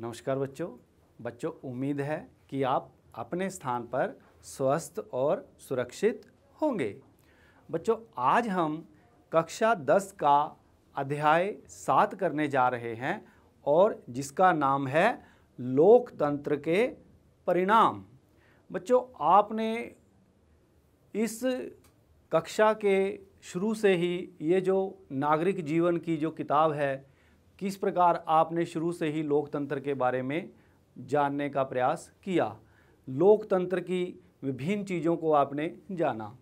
नमस्कार बच्चों बच्चों उम्मीद है कि आप अपने स्थान पर स्वस्थ और सुरक्षित होंगे बच्चों आज हम कक्षा 10 का अध्याय सात करने जा रहे हैं और जिसका नाम है लोकतंत्र के परिणाम बच्चों आपने इस कक्षा के शुरू से ही ये जो नागरिक जीवन की जो किताब है किस प्रकार आपने शुरू से ही लोकतंत्र के बारे में जानने का प्रयास किया लोकतंत्र की विभिन्न चीज़ों को आपने जाना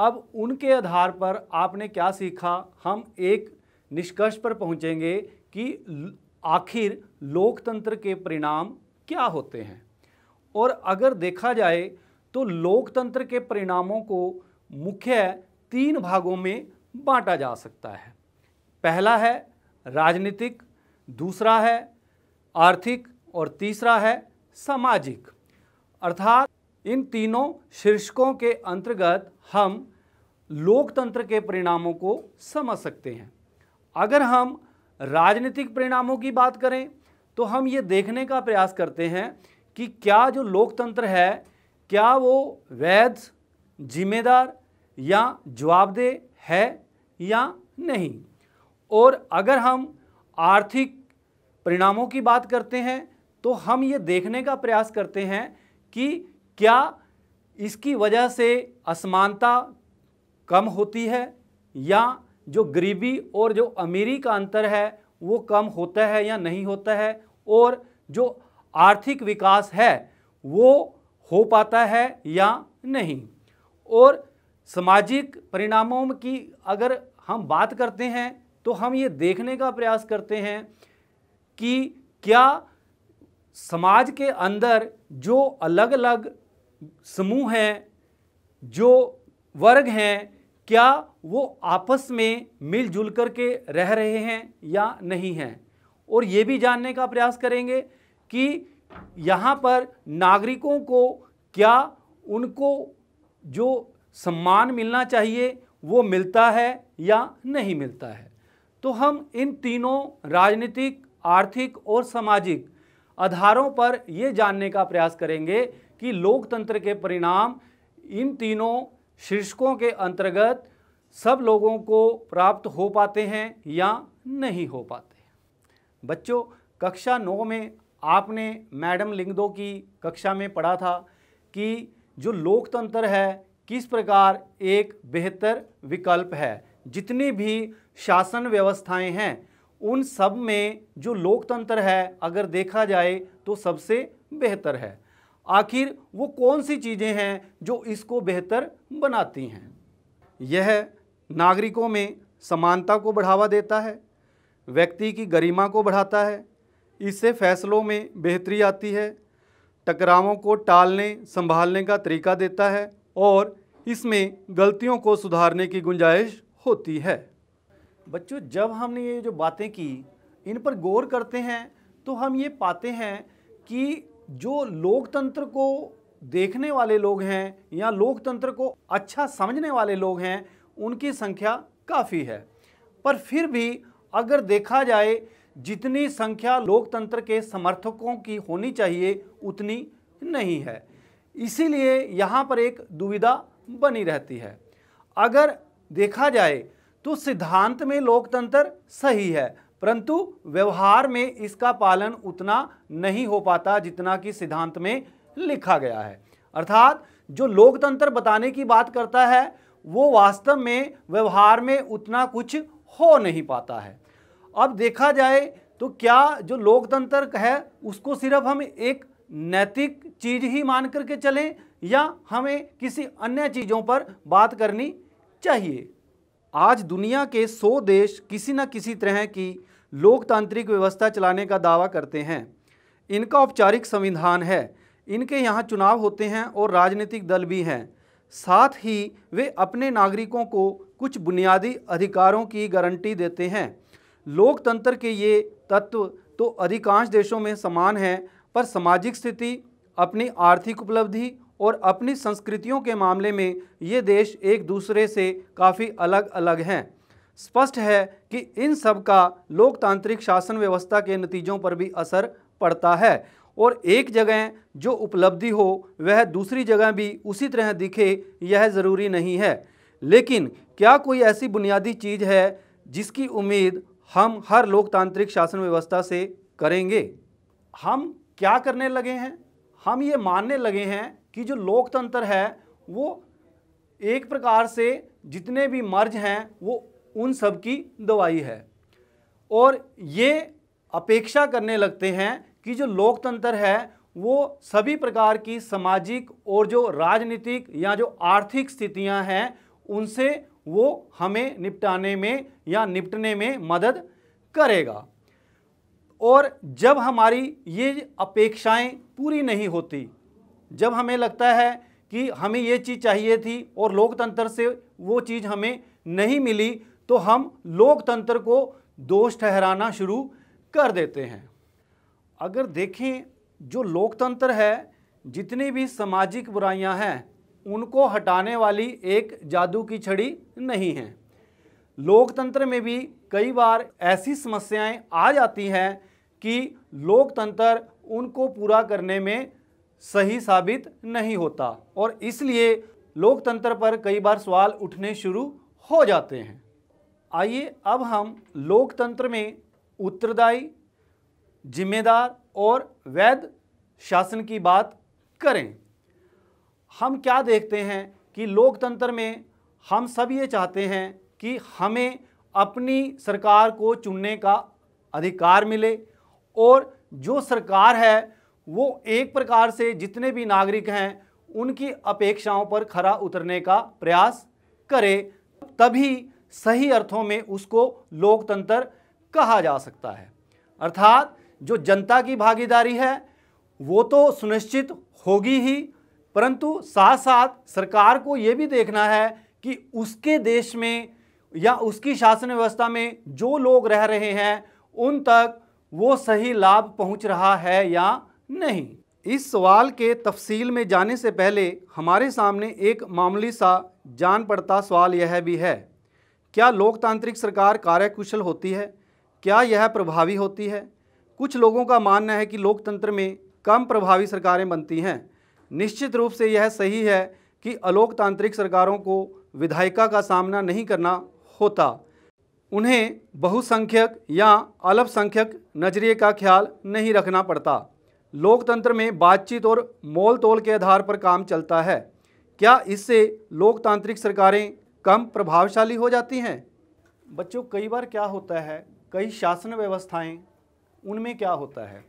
अब उनके आधार पर आपने क्या सीखा हम एक निष्कर्ष पर पहुंचेंगे कि आखिर लोकतंत्र के परिणाम क्या होते हैं और अगर देखा जाए तो लोकतंत्र के परिणामों को मुख्य तीन भागों में बांटा जा सकता है पहला है राजनीतिक दूसरा है आर्थिक और तीसरा है सामाजिक अर्थात इन तीनों शीर्षकों के अंतर्गत हम लोकतंत्र के परिणामों को समझ सकते हैं अगर हम राजनीतिक परिणामों की बात करें तो हम ये देखने का प्रयास करते हैं कि क्या जो लोकतंत्र है क्या वो वैध जिम्मेदार या जवाबदेह है या नहीं और अगर हम आर्थिक परिणामों की बात करते हैं तो हम ये देखने का प्रयास करते हैं कि क्या इसकी वजह से असमानता कम होती है या जो गरीबी और जो अमीरी का अंतर है वो कम होता है या नहीं होता है और जो आर्थिक विकास है वो हो पाता है या नहीं और सामाजिक परिणामों की अगर हम बात करते हैं तो हम ये देखने का प्रयास करते हैं कि क्या समाज के अंदर जो अलग अलग समूह हैं जो वर्ग हैं क्या वो आपस में मिलजुल कर के रह रहे हैं या नहीं हैं और ये भी जानने का प्रयास करेंगे कि यहाँ पर नागरिकों को क्या उनको जो सम्मान मिलना चाहिए वो मिलता है या नहीं मिलता है तो हम इन तीनों राजनीतिक आर्थिक और सामाजिक आधारों पर ये जानने का प्रयास करेंगे कि लोकतंत्र के परिणाम इन तीनों शीर्षकों के अंतर्गत सब लोगों को प्राप्त हो पाते हैं या नहीं हो पाते बच्चों कक्षा नौ में आपने मैडम लिंगदो की कक्षा में पढ़ा था कि जो लोकतंत्र है किस प्रकार एक बेहतर विकल्प है जितनी भी शासन व्यवस्थाएं हैं उन सब में जो लोकतंत्र है अगर देखा जाए तो सबसे बेहतर है आखिर वो कौन सी चीज़ें हैं जो इसको बेहतर बनाती हैं यह नागरिकों में समानता को बढ़ावा देता है व्यक्ति की गरिमा को बढ़ाता है इससे फैसलों में बेहतरी आती है टकरावों को टालने संभालने का तरीका देता है और इसमें गलतियों को सुधारने की गुंजाइश होती है बच्चों जब हमने ये जो बातें की इन पर गौर करते हैं तो हम ये पाते हैं कि जो लोकतंत्र को देखने वाले लोग हैं या लोकतंत्र को अच्छा समझने वाले लोग हैं उनकी संख्या काफ़ी है पर फिर भी अगर देखा जाए जितनी संख्या लोकतंत्र के समर्थकों की होनी चाहिए उतनी नहीं है इसीलिए यहाँ पर एक दुविधा बनी रहती है अगर देखा जाए तो सिद्धांत में लोकतंत्र सही है परंतु व्यवहार में इसका पालन उतना नहीं हो पाता जितना कि सिद्धांत में लिखा गया है अर्थात जो लोकतंत्र बताने की बात करता है वो वास्तव में व्यवहार में उतना कुछ हो नहीं पाता है अब देखा जाए तो क्या जो लोकतंत्र है उसको सिर्फ हम एक नैतिक चीज ही मान करके चलें या हमें किसी अन्य चीज़ों पर बात करनी चाहिए आज दुनिया के 100 देश किसी न किसी तरह की लोकतांत्रिक व्यवस्था चलाने का दावा करते हैं इनका औपचारिक संविधान है इनके यहाँ चुनाव होते हैं और राजनीतिक दल भी हैं साथ ही वे अपने नागरिकों को कुछ बुनियादी अधिकारों की गारंटी देते हैं लोकतंत्र के ये तत्व तो अधिकांश देशों में समान हैं पर सामाजिक स्थिति अपनी आर्थिक उपलब्धि और अपनी संस्कृतियों के मामले में ये देश एक दूसरे से काफ़ी अलग अलग हैं स्पष्ट है कि इन सब का लोकतांत्रिक शासन व्यवस्था के नतीजों पर भी असर पड़ता है और एक जगह जो उपलब्धि हो वह दूसरी जगह भी उसी तरह दिखे यह ज़रूरी नहीं है लेकिन क्या कोई ऐसी बुनियादी चीज़ है जिसकी उम्मीद हम हर लोकतांत्रिक शासन व्यवस्था से करेंगे हम क्या करने लगे हैं हम ये मानने लगे हैं कि जो लोकतंत्र है वो एक प्रकार से जितने भी मर्ज हैं वो उन सब की दवाई है और ये अपेक्षा करने लगते हैं कि जो लोकतंत्र है वो सभी प्रकार की सामाजिक और जो राजनीतिक या जो आर्थिक स्थितियां हैं उनसे वो हमें निपटाने में या निपटने में मदद करेगा और जब हमारी ये अपेक्षाएं पूरी नहीं होती जब हमें लगता है कि हमें ये चीज़ चाहिए थी और लोकतंत्र से वो चीज़ हमें नहीं मिली तो हम लोकतंत्र को दोष ठहराना शुरू कर देते हैं अगर देखें जो लोकतंत्र है जितनी भी सामाजिक बुराइयां हैं उनको हटाने वाली एक जादू की छड़ी नहीं है लोकतंत्र में भी कई बार ऐसी समस्याएं आ जाती हैं कि लोकतंत्र उनको पूरा करने में सही साबित नहीं होता और इसलिए लोकतंत्र पर कई बार सवाल उठने शुरू हो जाते हैं आइए अब हम लोकतंत्र में उत्तरदायी जिम्मेदार और वैध शासन की बात करें हम क्या देखते हैं कि लोकतंत्र में हम सब ये चाहते हैं कि हमें अपनी सरकार को चुनने का अधिकार मिले और जो सरकार है वो एक प्रकार से जितने भी नागरिक हैं उनकी अपेक्षाओं पर खरा उतरने का प्रयास करे तभी सही अर्थों में उसको लोकतंत्र कहा जा सकता है अर्थात जो जनता की भागीदारी है वो तो सुनिश्चित होगी ही परंतु साथ साथ सरकार को ये भी देखना है कि उसके देश में या उसकी शासन व्यवस्था में जो लोग रह रहे हैं उन तक वो सही लाभ पहुंच रहा है या नहीं इस सवाल के तफसील में जाने से पहले हमारे सामने एक मामूली सा जान पड़ता सवाल यह भी है क्या लोकतांत्रिक सरकार कार्यकुशल होती है क्या यह प्रभावी होती है कुछ लोगों का मानना है कि लोकतंत्र में कम प्रभावी सरकारें बनती हैं निश्चित रूप से यह सही है कि अलोकतांत्रिक सरकारों को विधायिका का सामना नहीं करना होता उन्हें बहुसंख्यक या अल्पसंख्यक नज़रिए का ख्याल नहीं रखना पड़ता लोकतंत्र में बातचीत और मोल तोल के आधार पर काम चलता है क्या इससे लोकतांत्रिक सरकारें कम प्रभावशाली हो जाती हैं बच्चों कई बार क्या होता है कई शासन व्यवस्थाएं उनमें क्या होता है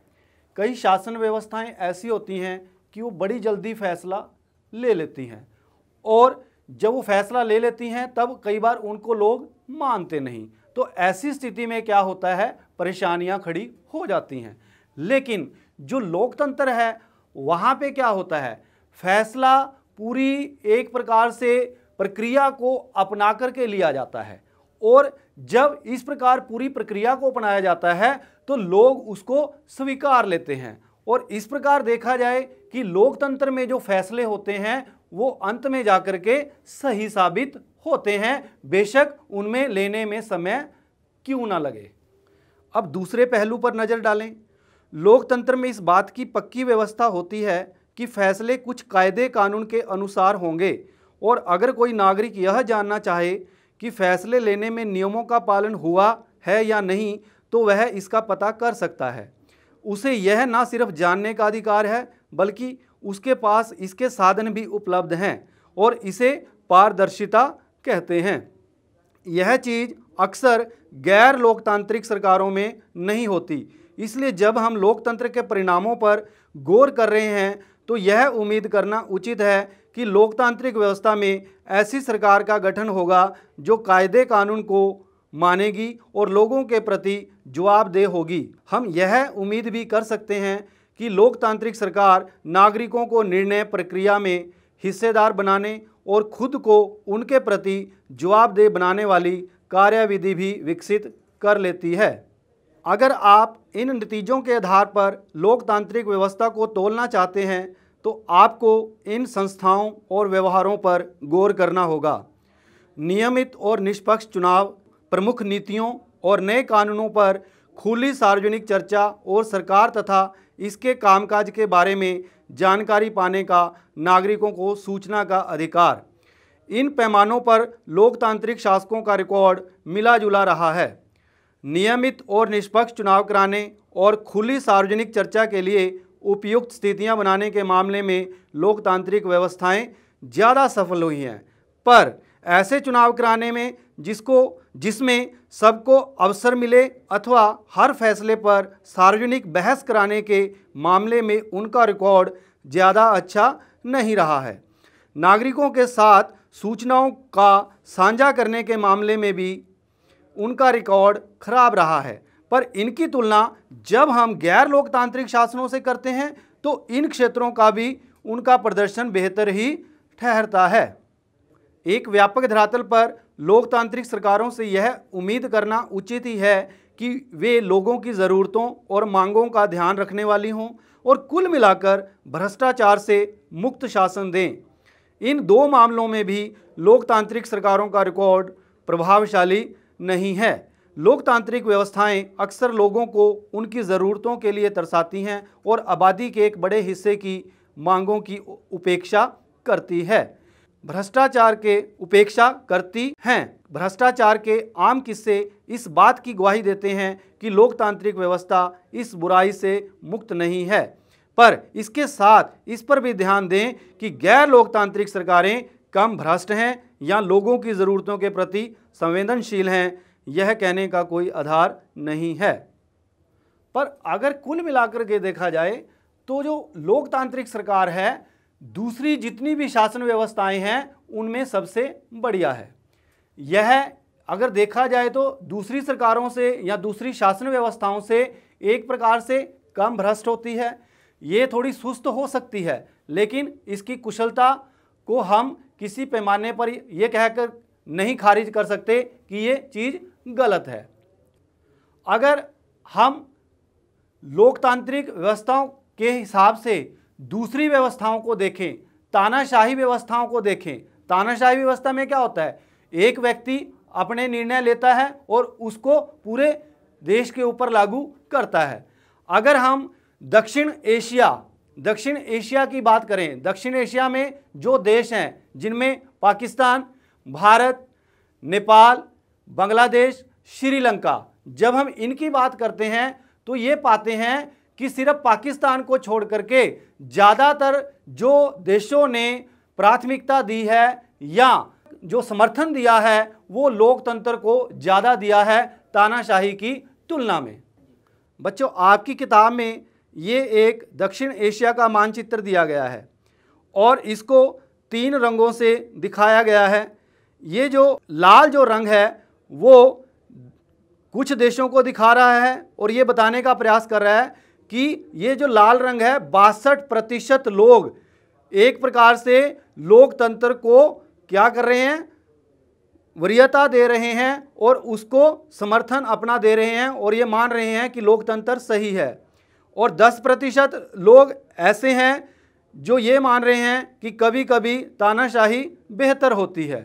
कई शासन व्यवस्थाएं ऐसी होती हैं कि वो बड़ी जल्दी फैसला ले लेती हैं और जब वो फैसला ले लेती हैं तब कई बार उनको लोग मानते नहीं तो ऐसी स्थिति में क्या होता है परेशानियां खड़ी हो जाती हैं लेकिन जो लोकतंत्र है वहाँ पे क्या होता है फैसला पूरी एक प्रकार से प्रक्रिया को अपना कर के लिया जाता है और जब इस प्रकार पूरी प्रक्रिया को अपनाया जाता है तो लोग उसको स्वीकार लेते हैं और इस प्रकार देखा जाए कि लोकतंत्र में जो फैसले होते हैं वो अंत में कर के सही साबित होते हैं बेशक उनमें लेने में समय क्यों ना लगे अब दूसरे पहलू पर नज़र डालें लोकतंत्र में इस बात की पक्की व्यवस्था होती है कि फैसले कुछ कायदे कानून के अनुसार होंगे और अगर कोई नागरिक यह जानना चाहे कि फैसले लेने में नियमों का पालन हुआ है या नहीं तो वह इसका पता कर सकता है उसे यह ना सिर्फ जानने का अधिकार है बल्कि उसके पास इसके साधन भी उपलब्ध हैं और इसे पारदर्शिता कहते हैं यह चीज़ अक्सर गैर लोकतांत्रिक सरकारों में नहीं होती इसलिए जब हम लोकतंत्र के परिणामों पर गौर कर रहे हैं तो यह उम्मीद करना उचित है कि लोकतांत्रिक व्यवस्था में ऐसी सरकार का गठन होगा जो कायदे कानून को मानेगी और लोगों के प्रति जवाबदेह होगी हम यह उम्मीद भी कर सकते हैं कि लोकतांत्रिक सरकार नागरिकों को निर्णय प्रक्रिया में हिस्सेदार बनाने और खुद को उनके प्रति जवाबदेह बनाने वाली कार्यविधि भी विकसित कर लेती है अगर आप इन नतीजों के आधार पर लोकतांत्रिक व्यवस्था को तोलना चाहते हैं तो आपको इन संस्थाओं और व्यवहारों पर गौर करना होगा नियमित और निष्पक्ष चुनाव प्रमुख नीतियों और नए कानूनों पर खुली सार्वजनिक चर्चा और सरकार तथा इसके कामकाज के बारे में जानकारी पाने का नागरिकों को सूचना का अधिकार इन पैमानों पर लोकतांत्रिक शासकों का रिकॉर्ड मिला जुला रहा है नियमित और निष्पक्ष चुनाव कराने और खुली सार्वजनिक चर्चा के लिए उपयुक्त स्थितियां बनाने के मामले में लोकतांत्रिक व्यवस्थाएं ज़्यादा सफल हुई हैं पर ऐसे चुनाव कराने में जिसको जिसमें सबको अवसर मिले अथवा हर फैसले पर सार्वजनिक बहस कराने के मामले में उनका रिकॉर्ड ज़्यादा अच्छा नहीं रहा है नागरिकों के साथ सूचनाओं का साझा करने के मामले में भी उनका रिकॉर्ड खराब रहा है पर इनकी तुलना जब हम गैर लोकतांत्रिक शासनों से करते हैं तो इन क्षेत्रों का भी उनका प्रदर्शन बेहतर ही ठहरता है एक व्यापक धरातल पर लोकतांत्रिक सरकारों से यह उम्मीद करना उचित ही है कि वे लोगों की ज़रूरतों और मांगों का ध्यान रखने वाली हों और कुल मिलाकर भ्रष्टाचार से मुक्त शासन दें इन दो मामलों में भी लोकतांत्रिक सरकारों का रिकॉर्ड प्रभावशाली नहीं है लोकतांत्रिक व्यवस्थाएं अक्सर लोगों को उनकी ज़रूरतों के लिए तरसाती हैं और आबादी के एक बड़े हिस्से की मांगों की उपेक्षा करती है भ्रष्टाचार के उपेक्षा करती हैं भ्रष्टाचार के आम किस्से इस बात की गवाही देते हैं कि लोकतांत्रिक व्यवस्था इस बुराई से मुक्त नहीं है पर इसके साथ इस पर भी ध्यान दें कि गैर लोकतांत्रिक सरकारें कम भ्रष्ट हैं या लोगों की ज़रूरतों के प्रति संवेदनशील हैं यह कहने का कोई आधार नहीं है पर अगर कुल मिलाकर के देखा जाए तो जो लोकतांत्रिक सरकार है दूसरी जितनी भी शासन व्यवस्थाएं हैं उनमें सबसे बढ़िया है यह अगर देखा जाए तो दूसरी सरकारों से या दूसरी शासन व्यवस्थाओं से एक प्रकार से कम भ्रष्ट होती है ये थोड़ी सुस्त हो सकती है लेकिन इसकी कुशलता को हम किसी पैमाने पर ये कहकर नहीं खारिज कर सकते कि ये चीज़ गलत है अगर हम लोकतांत्रिक व्यवस्थाओं के हिसाब से दूसरी व्यवस्थाओं को देखें तानाशाही व्यवस्थाओं को देखें तानाशाही व्यवस्था में क्या होता है एक व्यक्ति अपने निर्णय लेता है और उसको पूरे देश के ऊपर लागू करता है अगर हम दक्षिण एशिया दक्षिण एशिया की बात करें दक्षिण एशिया में जो देश हैं जिनमें पाकिस्तान भारत नेपाल बांग्लादेश श्रीलंका जब हम इनकी बात करते हैं तो ये पाते हैं कि सिर्फ पाकिस्तान को छोड़ करके ज़्यादातर जो देशों ने प्राथमिकता दी है या जो समर्थन दिया है वो लोकतंत्र को ज़्यादा दिया है तानाशाही की तुलना में बच्चों आपकी किताब में ये एक दक्षिण एशिया का मानचित्र दिया गया है और इसको तीन रंगों से दिखाया गया है ये जो लाल जो रंग है वो कुछ देशों को दिखा रहा है और ये बताने का प्रयास कर रहा है कि ये जो लाल रंग है बासठ प्रतिशत लोग एक प्रकार से लोकतंत्र को क्या कर रहे हैं वरीयता दे रहे हैं और उसको समर्थन अपना दे रहे हैं और ये मान रहे हैं कि लोकतंत्र सही है और 10 प्रतिशत लोग ऐसे हैं जो ये मान रहे हैं कि कभी कभी तानाशाही बेहतर होती है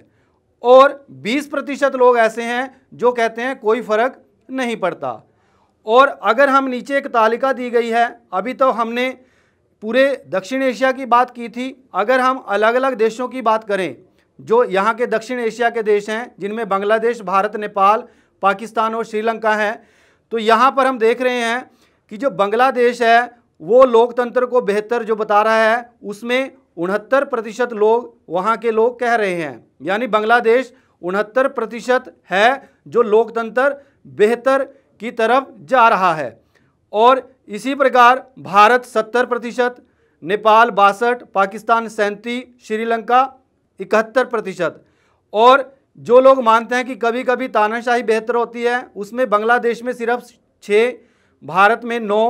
और 20 प्रतिशत लोग ऐसे हैं जो कहते हैं कोई फ़र्क नहीं पड़ता और अगर हम नीचे एक तालिका दी गई है अभी तो हमने पूरे दक्षिण एशिया की बात की थी अगर हम अलग अलग देशों की बात करें जो यहाँ के दक्षिण एशिया के देश हैं जिनमें बांग्लादेश भारत नेपाल पाकिस्तान और श्रीलंका हैं तो यहाँ पर हम देख रहे हैं कि जो बांग्लादेश है वो लोकतंत्र को बेहतर जो बता रहा है उसमें उनहत्तर प्रतिशत लोग वहाँ के लोग कह रहे हैं यानी बांग्लादेश उनहत्तर प्रतिशत है जो लोकतंत्र बेहतर की तरफ जा रहा है और इसी प्रकार भारत सत्तर प्रतिशत नेपाल बासठ पाकिस्तान सैंती श्रीलंका इकहत्तर प्रतिशत और जो लोग मानते हैं कि कभी कभी तानाशाही बेहतर होती है उसमें बांग्लादेश में सिर्फ छः भारत में नौ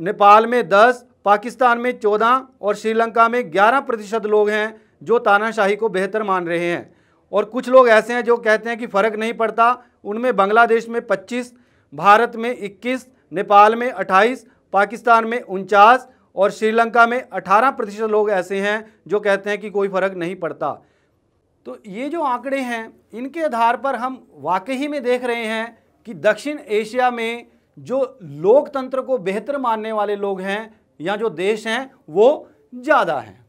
नेपाल में दस पाकिस्तान में चौदह और श्रीलंका में ग्यारह प्रतिशत लोग हैं जो तानाशाही को बेहतर मान रहे हैं और कुछ लोग ऐसे हैं जो कहते हैं कि फ़र्क नहीं पड़ता उनमें बांग्लादेश में पच्चीस भारत में इक्कीस नेपाल में अट्ठाईस पाकिस्तान में उनचास और श्रीलंका में अठारह प्रतिशत लोग ऐसे हैं जो कहते हैं कि कोई फ़र्क नहीं पड़ता तो ये जो आंकड़े हैं इनके आधार पर हम वाकई में देख रहे हैं कि दक्षिण एशिया में जो लोकतंत्र को बेहतर मानने वाले लोग हैं या जो देश हैं वो ज़्यादा हैं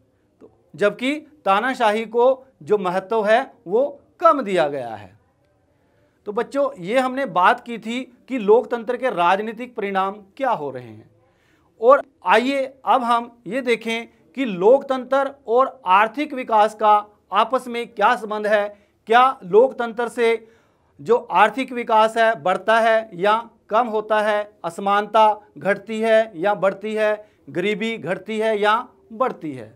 तो जबकि तानाशाही को जो महत्व है वो कम दिया गया है तो बच्चों ये हमने बात की थी कि लोकतंत्र के राजनीतिक परिणाम क्या हो रहे हैं और आइए अब हम ये देखें कि लोकतंत्र और आर्थिक विकास का आपस में क्या संबंध है क्या लोकतंत्र से जो आर्थिक विकास है बढ़ता है या कम होता है असमानता घटती है या बढ़ती है गरीबी घटती है या बढ़ती है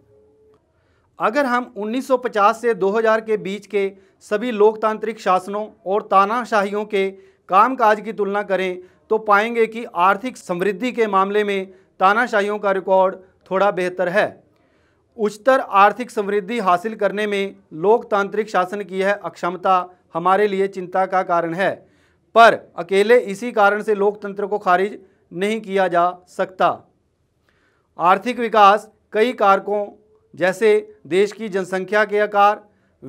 अगर हम 1950 से 2000 के बीच के सभी लोकतांत्रिक शासनों और तानाशाहियों के कामकाज की तुलना करें तो पाएंगे कि आर्थिक समृद्धि के मामले में तानाशाहियों का रिकॉर्ड थोड़ा बेहतर है उच्चतर आर्थिक समृद्धि हासिल करने में लोकतांत्रिक शासन की यह अक्षमता हमारे लिए चिंता का कारण है पर अकेले इसी कारण से लोकतंत्र को खारिज नहीं किया जा सकता आर्थिक विकास कई कारकों जैसे देश की जनसंख्या के आकार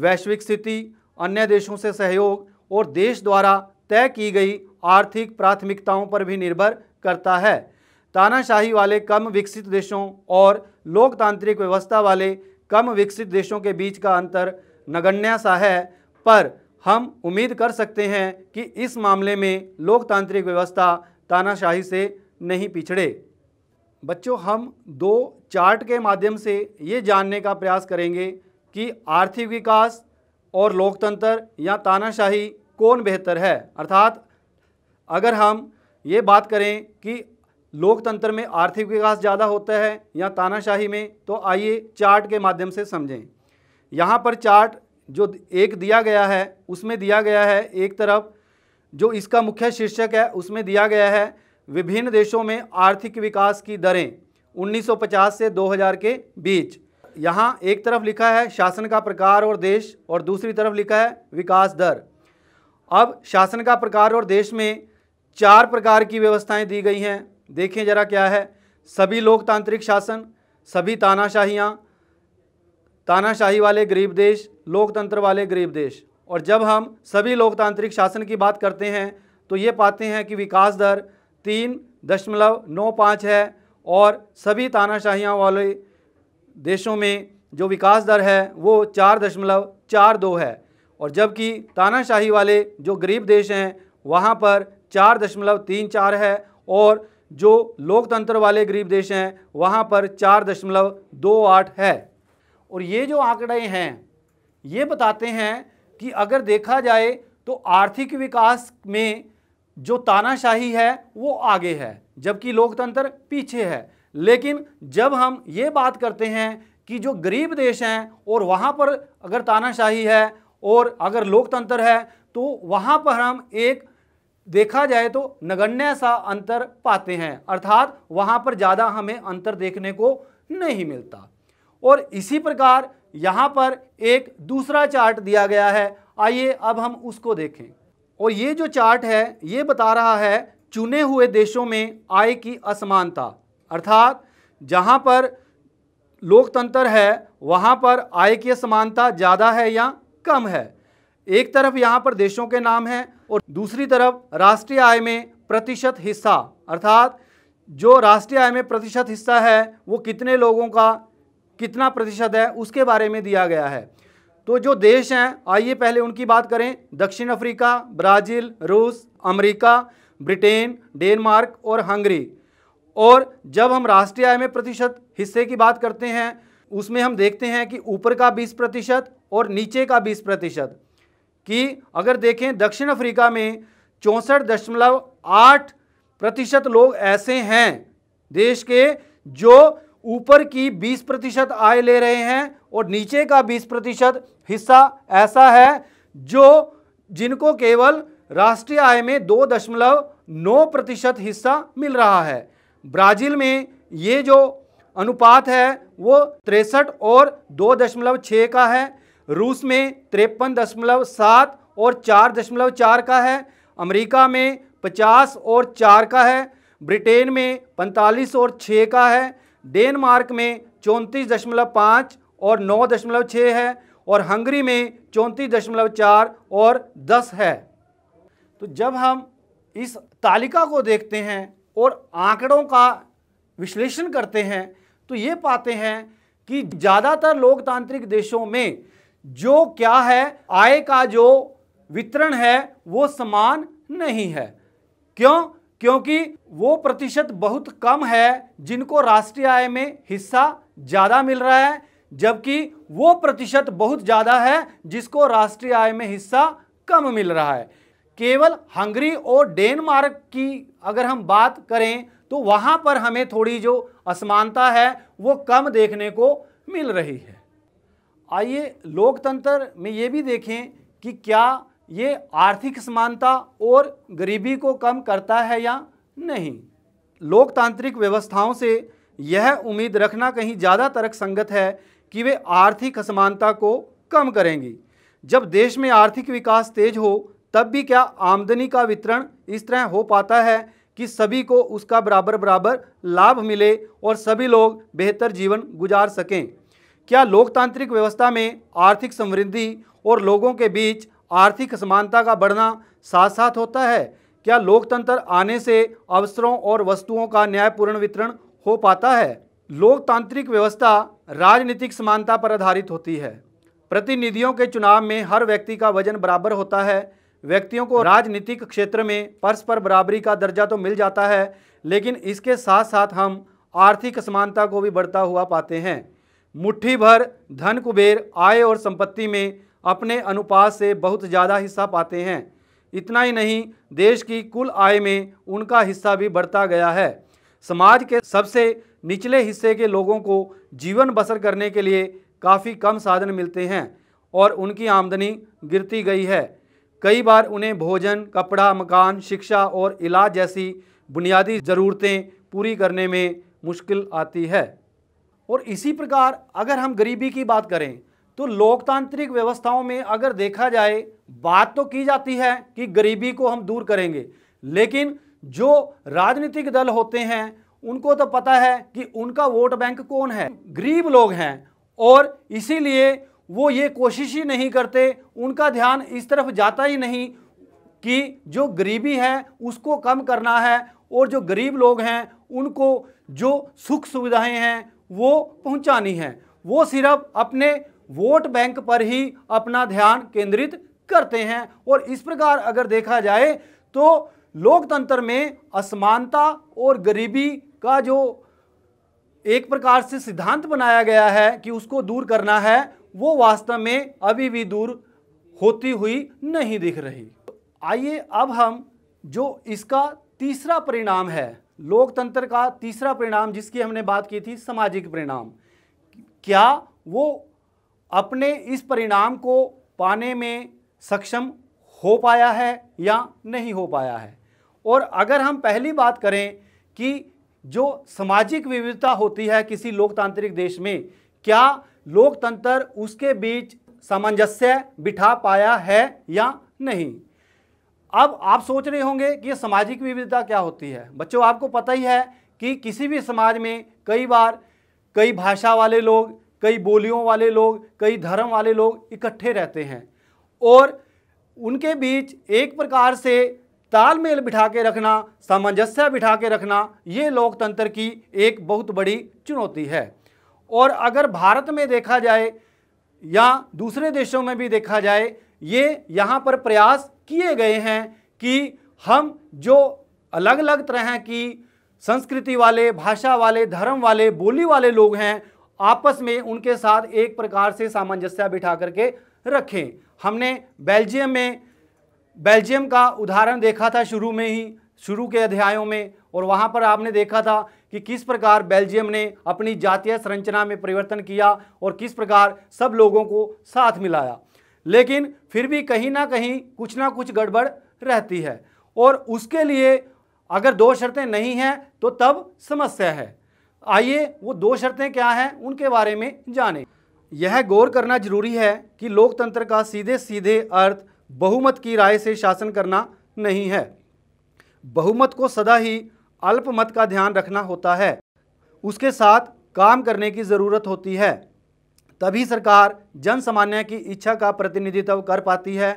वैश्विक स्थिति अन्य देशों से सहयोग और देश द्वारा तय की गई आर्थिक प्राथमिकताओं पर भी निर्भर करता है तानाशाही वाले कम विकसित देशों और लोकतांत्रिक व्यवस्था वाले कम विकसित देशों के बीच का अंतर नगण्य सा है पर हम उम्मीद कर सकते हैं कि इस मामले में लोकतांत्रिक व्यवस्था तानाशाही से नहीं पिछड़े बच्चों हम दो चार्ट के माध्यम से ये जानने का प्रयास करेंगे कि आर्थिक विकास और लोकतंत्र या तानाशाही कौन बेहतर है अर्थात अगर हम ये बात करें कि लोकतंत्र में आर्थिक विकास ज़्यादा होता है या तानाशाही में तो आइए चार्ट के माध्यम से समझें यहाँ पर चार्ट जो एक दिया गया है उसमें दिया गया है एक तरफ जो इसका मुख्य शीर्षक है उसमें दिया गया है विभिन्न देशों में आर्थिक विकास की दरें 1950 से 2000 के बीच यहाँ एक तरफ लिखा है शासन का प्रकार और देश और दूसरी तरफ लिखा है विकास दर अब शासन का प्रकार और देश में चार प्रकार की व्यवस्थाएं दी गई हैं देखें जरा क्या है सभी लोकतांत्रिक शासन सभी तानाशाहियाँ तानाशाही वाले गरीब देश लोकतंत्र वाले गरीब देश और जब हम सभी लोकतांत्रिक शासन की बात करते हैं तो ये पाते हैं कि विकास दर तीन दशमलव नौ पाँच है और सभी तानाशाहियाँ वाले देशों में जो विकास दर है वो चार दशमलव चार दो है और जबकि तानाशाही वाले जो गरीब देश हैं वहाँ पर चार दशमलव तीन चार है और जो लोकतंत्र वाले गरीब देश हैं वहाँ पर चार दशमलव दो आठ है और ये जो आंकड़े हैं ये बताते हैं कि अगर देखा जाए तो आर्थिक विकास में जो तानाशाही है वो आगे है जबकि लोकतंत्र पीछे है लेकिन जब हम ये बात करते हैं कि जो गरीब देश हैं और वहाँ पर अगर तानाशाही है और अगर लोकतंत्र है तो वहाँ पर हम एक देखा जाए तो नगण्य सा अंतर पाते हैं अर्थात वहाँ पर ज़्यादा हमें अंतर देखने को नहीं मिलता और इसी प्रकार यहाँ पर एक दूसरा चार्ट दिया गया है आइए अब हम उसको देखें और ये जो चार्ट है ये बता रहा है चुने हुए देशों में आय की असमानता अर्थात जहाँ पर लोकतंत्र है वहाँ पर आय की असमानता ज़्यादा है या कम है एक तरफ यहाँ पर देशों के नाम हैं और दूसरी तरफ राष्ट्रीय आय में प्रतिशत हिस्सा अर्थात जो राष्ट्रीय आय में प्रतिशत हिस्सा है वो कितने लोगों का कितना प्रतिशत है उसके बारे में दिया गया है तो जो देश हैं आइए पहले उनकी बात करें दक्षिण अफ्रीका ब्राज़ील रूस अमेरिका ब्रिटेन डेनमार्क और हंगरी और जब हम राष्ट्रीय आय में प्रतिशत हिस्से की बात करते हैं उसमें हम देखते हैं कि ऊपर का 20 प्रतिशत और नीचे का 20 प्रतिशत कि अगर देखें दक्षिण अफ्रीका में चौंसठ दशमलव आठ प्रतिशत लोग ऐसे हैं देश के जो ऊपर की 20 प्रतिशत आय ले रहे हैं और नीचे का 20 प्रतिशत हिस्सा ऐसा है जो जिनको केवल राष्ट्रीय आय में दो दशमलव नौ प्रतिशत हिस्सा मिल रहा है ब्राज़ील में ये जो अनुपात है वो तिरसठ और दो दशमलव छः का है रूस में तिरपन दशमलव सात और चार दशमलव चार का है अमेरिका में पचास और चार का है ब्रिटेन में पैंतालीस और छः का है डेनमार्क में चौंतीस दशमलव पाँच और नौ दशमलव छः है और हंगरी में चौंतीस दशमलव चार और दस है तो जब हम इस तालिका को देखते हैं और आंकड़ों का विश्लेषण करते हैं तो ये पाते हैं कि ज़्यादातर लोकतांत्रिक देशों में जो क्या है आय का जो वितरण है वो समान नहीं है क्यों क्योंकि वो प्रतिशत बहुत कम है जिनको राष्ट्रीय आय में हिस्सा ज़्यादा मिल रहा है जबकि वो प्रतिशत बहुत ज़्यादा है जिसको राष्ट्रीय आय में हिस्सा कम मिल रहा है केवल हंगरी और डेनमार्क की अगर हम बात करें तो वहाँ पर हमें थोड़ी जो असमानता है वो कम देखने को मिल रही है आइए लोकतंत्र में ये भी देखें कि क्या ये आर्थिक समानता और गरीबी को कम करता है या नहीं लोकतांत्रिक व्यवस्थाओं से यह उम्मीद रखना कहीं ज़्यादा तर्क संगत है कि वे आर्थिक असमानता को कम करेंगी जब देश में आर्थिक विकास तेज हो तब भी क्या आमदनी का वितरण इस तरह हो पाता है कि सभी को उसका बराबर बराबर लाभ मिले और सभी लोग बेहतर जीवन गुजार सकें क्या लोकतांत्रिक व्यवस्था में आर्थिक समृद्धि और लोगों के बीच आर्थिक समानता का बढ़ना साथ साथ होता है क्या लोकतंत्र आने से अवसरों और वस्तुओं का न्यायपूर्ण वितरण हो पाता है लोकतांत्रिक व्यवस्था राजनीतिक समानता पर आधारित होती है प्रतिनिधियों के चुनाव में हर व्यक्ति का वजन बराबर होता है व्यक्तियों को राजनीतिक क्षेत्र में परस्पर बराबरी का दर्जा तो मिल जाता है लेकिन इसके साथ साथ हम आर्थिक समानता को भी बढ़ता हुआ पाते हैं मुट्ठी भर धन कुबेर आय और संपत्ति में अपने अनुपात से बहुत ज़्यादा हिस्सा पाते हैं इतना ही नहीं देश की कुल आय में उनका हिस्सा भी बढ़ता गया है समाज के सबसे निचले हिस्से के लोगों को जीवन बसर करने के लिए काफ़ी कम साधन मिलते हैं और उनकी आमदनी गिरती गई है कई बार उन्हें भोजन कपड़ा मकान शिक्षा और इलाज जैसी बुनियादी ज़रूरतें पूरी करने में मुश्किल आती है और इसी प्रकार अगर हम गरीबी की बात करें तो लोकतांत्रिक व्यवस्थाओं में अगर देखा जाए बात तो की जाती है कि गरीबी को हम दूर करेंगे लेकिन जो राजनीतिक दल होते हैं उनको तो पता है कि उनका वोट बैंक कौन है गरीब लोग हैं और इसीलिए वो ये कोशिश ही नहीं करते उनका ध्यान इस तरफ जाता ही नहीं कि जो गरीबी है उसको कम करना है और जो गरीब लोग हैं उनको जो सुख सुविधाएं हैं वो पहुंचानी है वो सिर्फ अपने वोट बैंक पर ही अपना ध्यान केंद्रित करते हैं और इस प्रकार अगर देखा जाए तो लोकतंत्र में असमानता और गरीबी का जो एक प्रकार से सिद्धांत बनाया गया है कि उसको दूर करना है वो वास्तव में अभी भी दूर होती हुई नहीं दिख रही आइए अब हम जो इसका तीसरा परिणाम है लोकतंत्र का तीसरा परिणाम जिसकी हमने बात की थी सामाजिक परिणाम क्या वो अपने इस परिणाम को पाने में सक्षम हो पाया है या नहीं हो पाया है और अगर हम पहली बात करें कि जो सामाजिक विविधता होती है किसी लोकतांत्रिक देश में क्या लोकतंत्र उसके बीच सामंजस्य बिठा पाया है या नहीं अब आप सोच रहे होंगे कि ये सामाजिक विविधता क्या होती है बच्चों आपको पता ही है कि किसी भी समाज में कई बार कई भाषा वाले लोग कई बोलियों वाले लोग कई धर्म वाले लोग इकट्ठे रहते हैं और उनके बीच एक प्रकार से तालमेल बिठा के रखना सामंजस्य बिठा के रखना ये लोकतंत्र की एक बहुत बड़ी चुनौती है और अगर भारत में देखा जाए या दूसरे देशों में भी देखा जाए ये यहाँ पर प्रयास किए गए हैं कि हम जो अलग अलग तरह की संस्कृति वाले भाषा वाले धर्म वाले बोली वाले लोग हैं आपस में उनके साथ एक प्रकार से सामंजस्य बिठा करके रखें हमने बेल्जियम में बेल्जियम का उदाहरण देखा था शुरू में ही शुरू के अध्यायों में और वहाँ पर आपने देखा था कि किस प्रकार बेल्जियम ने अपनी जातीय संरचना में परिवर्तन किया और किस प्रकार सब लोगों को साथ मिलाया लेकिन फिर भी कहीं ना कहीं कुछ ना कुछ गड़बड़ रहती है और उसके लिए अगर दो शर्तें नहीं हैं तो तब समस्या है आइए वो दो शर्तें क्या हैं उनके बारे में जानें यह गौर करना जरूरी है कि लोकतंत्र का सीधे सीधे अर्थ बहुमत की राय से शासन करना नहीं है बहुमत को सदा ही अल्पमत का ध्यान रखना होता है उसके साथ काम करने की ज़रूरत होती है तभी सरकार जन सामान्य की इच्छा का प्रतिनिधित्व कर पाती है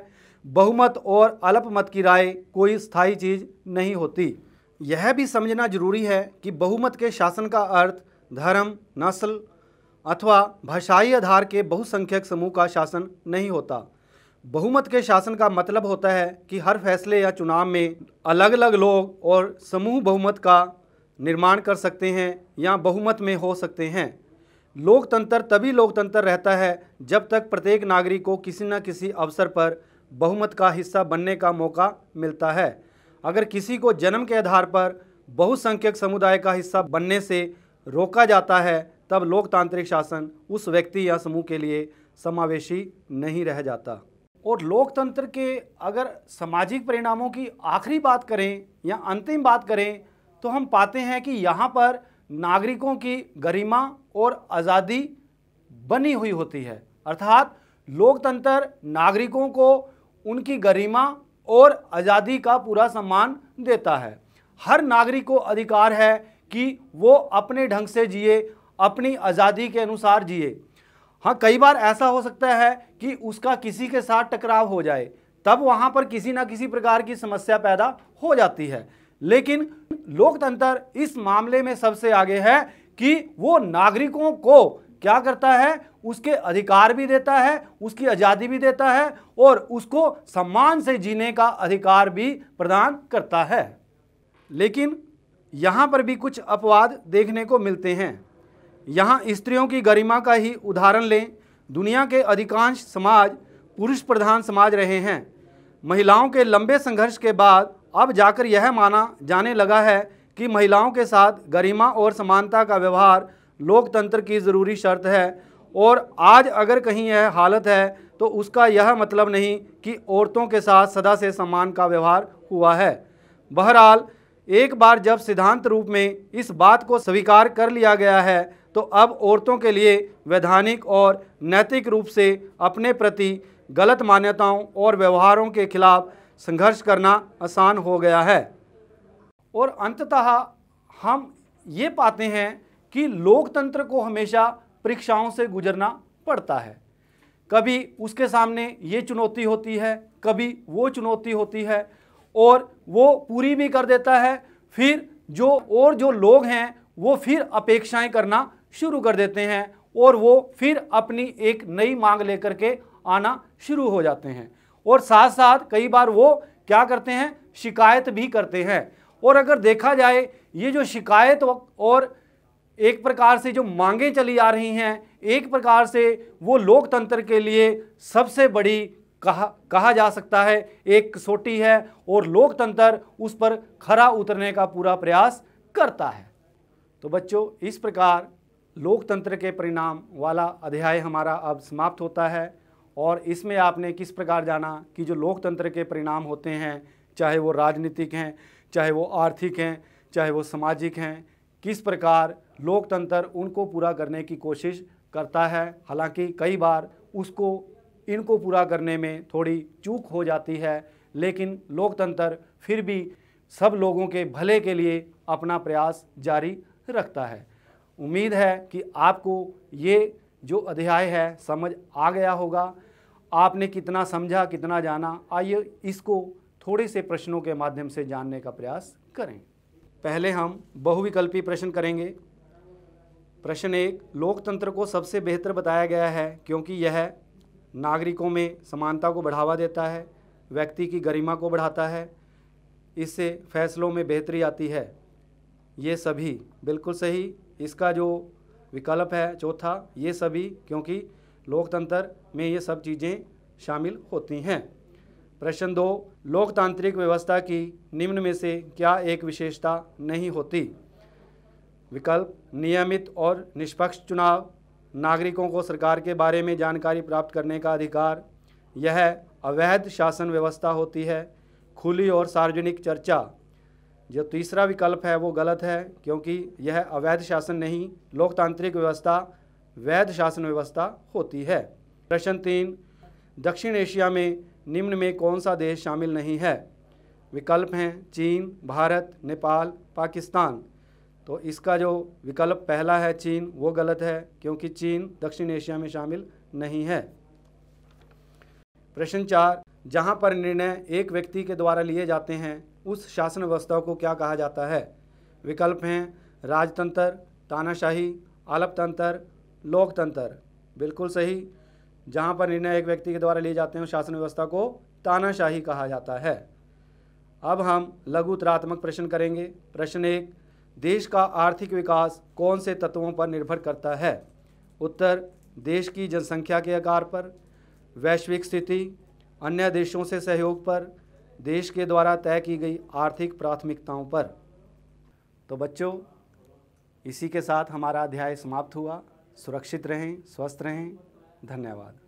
बहुमत और अल्पमत की राय कोई स्थायी चीज़ नहीं होती यह भी समझना जरूरी है कि बहुमत के शासन का अर्थ धर्म नस्ल अथवा भाषाई आधार के बहुसंख्यक समूह का शासन नहीं होता बहुमत के शासन का मतलब होता है कि हर फैसले या चुनाव में अलग अलग लोग और समूह बहुमत का निर्माण कर सकते हैं या बहुमत में हो सकते हैं लोकतंत्र तभी लोकतंत्र रहता है जब तक प्रत्येक नागरिक को किसी न किसी अवसर पर बहुमत का हिस्सा बनने का मौका मिलता है अगर किसी को जन्म के आधार पर बहुसंख्यक समुदाय का हिस्सा बनने से रोका जाता है तब लोकतांत्रिक शासन उस व्यक्ति या समूह के लिए समावेशी नहीं रह जाता और लोकतंत्र के अगर सामाजिक परिणामों की आखिरी बात करें या अंतिम बात करें तो हम पाते हैं कि यहाँ पर नागरिकों की गरिमा और आज़ादी बनी हुई होती है अर्थात लोकतंत्र नागरिकों को उनकी गरिमा और आज़ादी का पूरा सम्मान देता है हर नागरिक को अधिकार है कि वो अपने ढंग से जिए अपनी आज़ादी के अनुसार जिए हाँ कई बार ऐसा हो सकता है कि उसका किसी के साथ टकराव हो जाए तब वहाँ पर किसी ना किसी प्रकार की समस्या पैदा हो जाती है लेकिन लोकतंत्र इस मामले में सबसे आगे है कि वो नागरिकों को क्या करता है उसके अधिकार भी देता है उसकी आज़ादी भी देता है और उसको सम्मान से जीने का अधिकार भी प्रदान करता है लेकिन यहाँ पर भी कुछ अपवाद देखने को मिलते हैं यहाँ स्त्रियों की गरिमा का ही उदाहरण लें दुनिया के अधिकांश समाज पुरुष प्रधान समाज रहे हैं महिलाओं के लंबे संघर्ष के बाद अब जाकर यह माना जाने लगा है कि महिलाओं के साथ गरिमा और समानता का व्यवहार लोकतंत्र की ज़रूरी शर्त है और आज अगर कहीं यह हालत है तो उसका यह मतलब नहीं कि औरतों के साथ सदा से सम्मान का व्यवहार हुआ है बहरहाल एक बार जब सिद्धांत रूप में इस बात को स्वीकार कर लिया गया है तो अब औरतों के लिए वैधानिक और नैतिक रूप से अपने प्रति गलत मान्यताओं और व्यवहारों के खिलाफ संघर्ष करना आसान हो गया है और अंततः हम ये पाते हैं कि लोकतंत्र को हमेशा परीक्षाओं से गुजरना पड़ता है कभी उसके सामने ये चुनौती होती है कभी वो चुनौती होती है और वो पूरी भी कर देता है फिर जो और जो लोग हैं वो फिर अपेक्षाएं करना शुरू कर देते हैं और वो फिर अपनी एक नई मांग लेकर के आना शुरू हो जाते हैं और साथ साथ कई बार वो क्या करते हैं शिकायत भी करते हैं और अगर देखा जाए ये जो शिकायत और एक प्रकार से जो मांगे चली आ रही हैं एक प्रकार से वो लोकतंत्र के लिए सबसे बड़ी कहा कहा जा सकता है एक सोटी है और लोकतंत्र उस पर खरा उतरने का पूरा प्रयास करता है तो बच्चों इस प्रकार लोकतंत्र के परिणाम वाला अध्याय हमारा अब समाप्त होता है और इसमें आपने किस प्रकार जाना कि जो लोकतंत्र के परिणाम होते हैं चाहे वो राजनीतिक हैं चाहे वो आर्थिक हैं चाहे वो सामाजिक हैं किस प्रकार लोकतंत्र उनको पूरा करने की कोशिश करता है हालांकि कई बार उसको इनको पूरा करने में थोड़ी चूक हो जाती है लेकिन लोकतंत्र फिर भी सब लोगों के भले के लिए अपना प्रयास जारी रखता है उम्मीद है कि आपको ये जो अध्याय है समझ आ गया होगा आपने कितना समझा कितना जाना आइए इसको थोड़े से प्रश्नों के माध्यम से जानने का प्रयास करें पहले हम बहुविकल्पी प्रश्न करेंगे प्रश्न एक लोकतंत्र को सबसे बेहतर बताया गया है क्योंकि यह नागरिकों में समानता को बढ़ावा देता है व्यक्ति की गरिमा को बढ़ाता है इससे फैसलों में बेहतरी आती है ये सभी बिल्कुल सही इसका जो विकल्प है चौथा ये सभी क्योंकि लोकतंत्र में ये सब चीज़ें शामिल होती हैं प्रश्न दो लोकतांत्रिक व्यवस्था की निम्न में से क्या एक विशेषता नहीं होती विकल्प नियमित और निष्पक्ष चुनाव नागरिकों को सरकार के बारे में जानकारी प्राप्त करने का अधिकार यह अवैध शासन व्यवस्था होती है खुली और सार्वजनिक चर्चा जो तीसरा विकल्प है वो गलत है क्योंकि यह अवैध शासन नहीं लोकतांत्रिक व्यवस्था वैध शासन व्यवस्था होती है प्रश्न तीन दक्षिण एशिया में निम्न में कौन सा देश शामिल नहीं है विकल्प हैं चीन भारत नेपाल पाकिस्तान तो इसका जो विकल्प पहला है चीन वो गलत है क्योंकि चीन दक्षिण एशिया में शामिल नहीं है प्रश्न चार जहाँ पर निर्णय एक व्यक्ति के द्वारा लिए जाते हैं उस शासन व्यवस्था को क्या कहा जाता है विकल्प हैं राजतंत्र तानाशाही आलपतंत्र लोकतंत्र बिल्कुल सही जहाँ पर निर्णय एक व्यक्ति के द्वारा लिए जाते हैं उस शासन व्यवस्था को तानाशाही कहा जाता है अब हम लघु उत्तरात्मक प्रश्न करेंगे प्रश्न एक देश का आर्थिक विकास कौन से तत्वों पर निर्भर करता है उत्तर देश की जनसंख्या के आकार पर वैश्विक स्थिति अन्य देशों से सहयोग पर देश के द्वारा तय की गई आर्थिक प्राथमिकताओं पर तो बच्चों इसी के साथ हमारा अध्याय समाप्त हुआ सुरक्षित रहें स्वस्थ रहें धन्यवाद